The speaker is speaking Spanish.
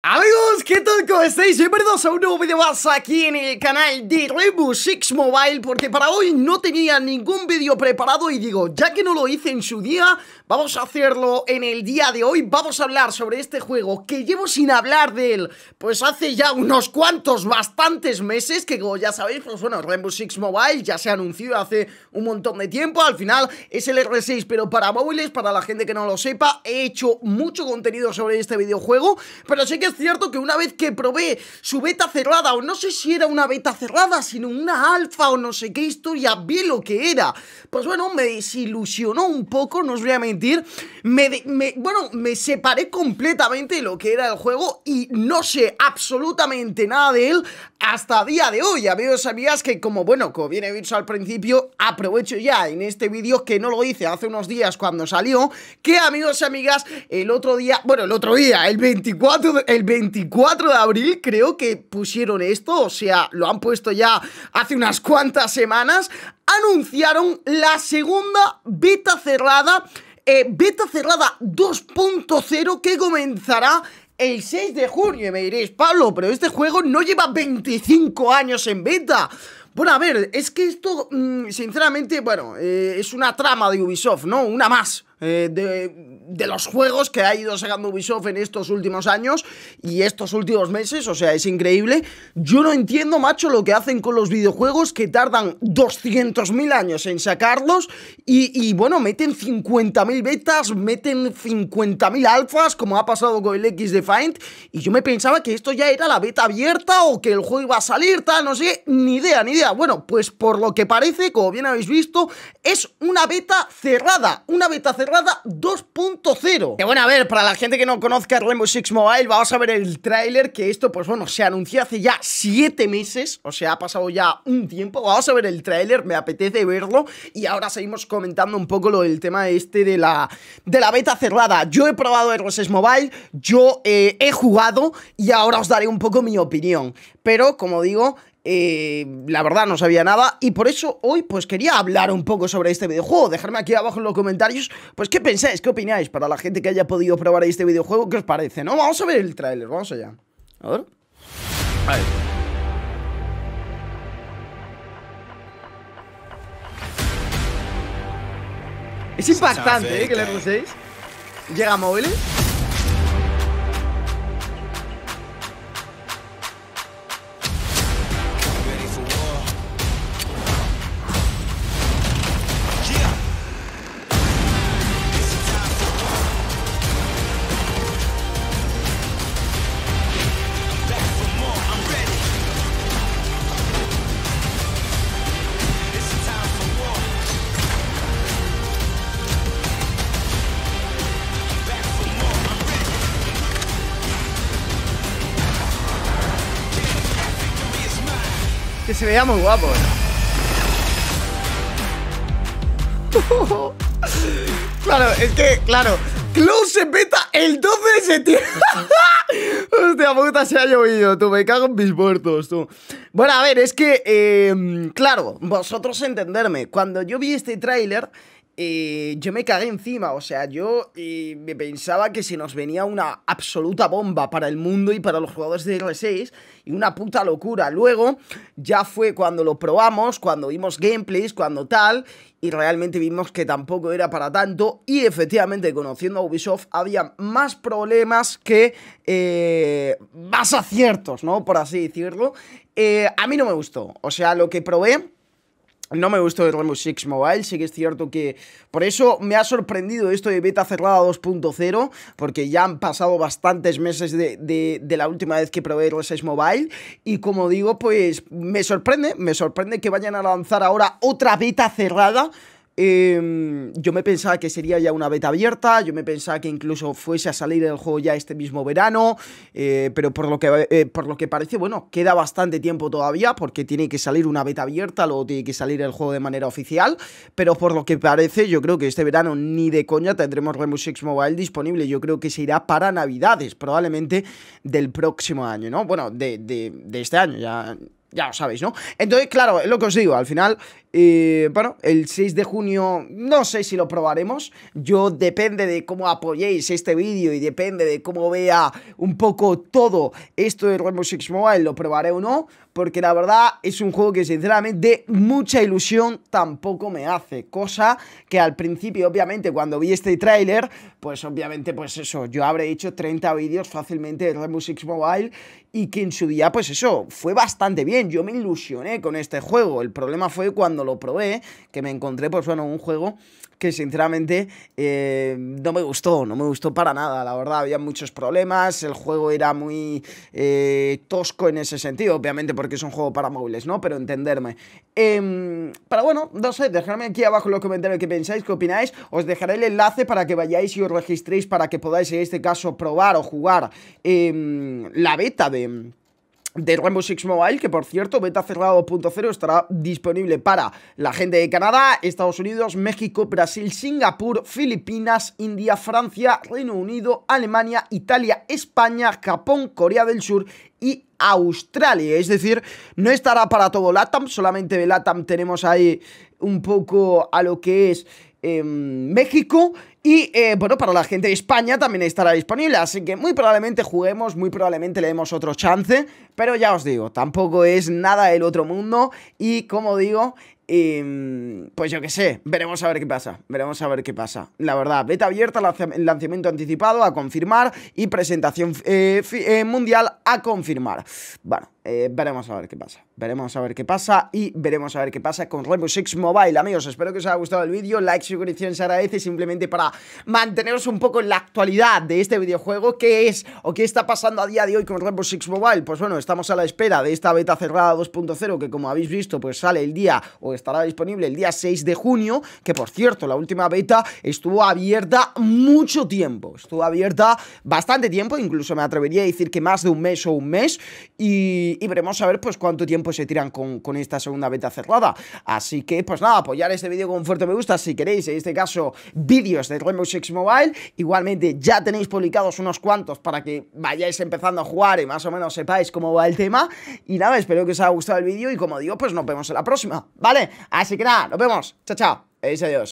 Amigos, ¿qué tal? ¿Cómo estáis? Bienvenidos a un nuevo video más aquí en el canal de Rainbow Six Mobile Porque para hoy no tenía ningún vídeo preparado y digo, ya que no lo hice en su día Vamos a hacerlo en el día de hoy. Vamos a hablar sobre este juego que llevo sin hablar de él, pues hace ya unos cuantos, bastantes meses, que como ya sabéis, pues bueno, Rainbow Six Mobile ya se ha anunciado hace un montón de tiempo. Al final es el R6, pero para móviles, para la gente que no lo sepa, he hecho mucho contenido sobre este videojuego, pero sí que es cierto que una vez que probé su beta cerrada, o no sé si era una beta cerrada, sino una alfa o no sé qué historia, vi lo que era. Pues bueno, me desilusionó un poco, no os voy a mentir me, bueno, me separé completamente de lo que era el juego y no sé absolutamente nada de él hasta día de hoy. Amigos, amigas que como, bueno, como viene dicho al principio, aprovecho ya en este vídeo que no lo hice hace unos días cuando salió, que amigos y amigas, el otro día, bueno, el otro día, el 24, el 24 de abril creo que pusieron esto, o sea, lo han puesto ya hace unas cuantas semanas, anunciaron la segunda beta cerrada eh, beta cerrada 2.0 que comenzará el 6 de junio. Y me diréis, Pablo, pero este juego no lleva 25 años en beta. Bueno, a ver, es que esto, mm, sinceramente, bueno, eh, es una trama de Ubisoft, ¿no? Una más. Eh, de, los juegos que ha ido sacando Ubisoft en estos últimos años y estos últimos meses, o sea, es increíble. Yo no entiendo, macho, lo que hacen con los videojuegos que tardan 200.000 años en sacarlos y, bueno, meten 50.000 betas, meten 50.000 alfas, como ha pasado con el X Defiant, y yo me pensaba que esto ya era la beta abierta o que el juego iba a salir, tal, no sé, ni idea, ni idea. Bueno, pues por lo que parece, como bien habéis visto, es una beta cerrada, una beta cerrada 2.0. Que bueno, a ver, para la gente que no conozca Rainbow Six Mobile, vamos a ver el tráiler, que esto, pues bueno, se anunció hace ya 7 meses, o sea, ha pasado ya un tiempo. Vamos a ver el tráiler, me apetece verlo, y ahora seguimos comentando un poco lo del tema este de la, de la beta cerrada. Yo he probado Rainbow 6 Mobile, yo eh, he jugado, y ahora os daré un poco mi opinión. Pero, como digo, eh, la verdad no sabía nada y por eso hoy pues quería hablar un poco sobre este videojuego. Dejarme aquí abajo en los comentarios pues qué pensáis, qué opináis para la gente que haya podido probar este videojuego, qué os parece, ¿no? Vamos a ver el tráiler, vamos allá. A ver. Es impactante ¿eh? que le uséis Llega a móviles. Que se veía muy guapo. claro, es que, claro. Close se peta el 12 de septiembre. Hostia puta, se ha llovido, tú. Me cago en mis muertos, tú. Bueno, a ver, es que, eh, claro, vosotros entenderme. Cuando yo vi este tráiler, eh, yo me cagué encima, o sea, yo eh, me pensaba que se nos venía una absoluta bomba para el mundo y para los jugadores de R6 y una puta locura. Luego ya fue cuando lo probamos, cuando vimos gameplays, cuando tal, y realmente vimos que tampoco era para tanto y efectivamente conociendo a Ubisoft había más problemas que eh, más aciertos, ¿no? Por así decirlo. Eh, a mí no me gustó, o sea, lo que probé no me gustó el Remus Six Mobile, sí que es cierto que por eso me ha sorprendido esto de beta cerrada 2.0, porque ya han pasado bastantes meses de, la última vez que probé Remus 6 Mobile, y como digo, pues me sorprende, me sorprende que vayan a lanzar ahora otra beta cerrada Em, yo me pensaba que sería ya una beta abierta, yo me pensaba que incluso fuese a salir el juego ya este mismo verano, eh, pero por lo, que, eh, por lo que parece, bueno, queda bastante tiempo todavía porque tiene que salir una beta abierta, luego tiene que salir el juego de manera oficial, pero por lo que parece, yo creo que este verano ni de coña tendremos Rainbow Six Mobile disponible, yo creo que se irá para navidades, probablemente del próximo año, ¿no? Bueno, de, de este año, ya ya lo sabéis, ¿no? Entonces, claro, es lo que os digo, al final, eh, bueno, el 6 de junio no sé si lo probaremos, yo depende de cómo apoyéis este vídeo y depende de cómo vea un poco todo esto de Rainbow Six Mobile, lo probaré o no, porque la verdad es un juego que sinceramente mucha ilusión tampoco me hace, cosa que al principio obviamente cuando vi este tráiler, pues obviamente pues eso, yo habré hecho 30 vídeos fácilmente de Red Six Mobile y que en su día pues eso, fue bastante bien, yo me ilusioné con este juego, el problema fue cuando lo probé, que me encontré pues bueno un juego que sinceramente eh, no me gustó, no me gustó para nada, la verdad, había muchos problemas, el juego era muy eh, tosco en ese sentido, obviamente porque es un juego para móviles, ¿no? Pero entenderme. Em, pero bueno, no sé, dejadme aquí abajo en los comentarios qué pensáis, qué opináis, os dejaré el enlace para que vayáis y os registréis para que podáis en este caso probar o jugar em, la beta de de Rainbow Six Mobile, que por cierto, beta cerrado 2.0 estará disponible para la gente de Canadá, Estados Unidos, México, Brasil, Singapur, Filipinas, India, Francia, Reino Unido, Alemania, Italia, España, Japón, Corea del Sur y Australia. Es decir, no estará para todo LATAM, solamente de LATAM tenemos ahí un poco a lo que es em, México y eh, bueno, para la gente de España también estará disponible, así que muy probablemente juguemos, muy probablemente le demos otro chance, pero ya os digo, tampoco es nada el otro mundo y como digo, y em, pues yo qué sé, veremos a ver qué pasa, veremos a ver qué pasa. La verdad, beta abierta, lanzamiento anticipado a confirmar y presentación eh, eh, mundial a confirmar. Bueno, eh, veremos a ver qué pasa, veremos a ver qué pasa y veremos a ver qué pasa con Rainbow Six Mobile. Amigos, espero que os haya gustado el vídeo, like, suscripción se agradece simplemente para manteneros un poco en la actualidad de este videojuego, qué es o qué está pasando a día de hoy con Rainbow Six Mobile. Pues bueno, estamos a la espera de esta beta cerrada 2.0 que como habéis visto pues sale el día o estará disponible el día 6 de junio, que por cierto, la última beta estuvo abierta mucho tiempo, estuvo abierta bastante tiempo, incluso me atrevería a decir que más de un mes o un mes, y, veremos a ver pues cuánto tiempo se tiran con, esta segunda beta cerrada. Así que pues nada, apoyar este vídeo con un fuerte me gusta si queréis, en este caso vídeos de Rainbow Six Mobile, igualmente ya tenéis publicados unos cuantos para que vayáis empezando a jugar y más o menos sepáis cómo va el tema, y nada, espero que os haya gustado el vídeo y como digo, pues nos vemos en la próxima, ¿vale? Así que nada, nos vemos. Chao, chao. se adiós.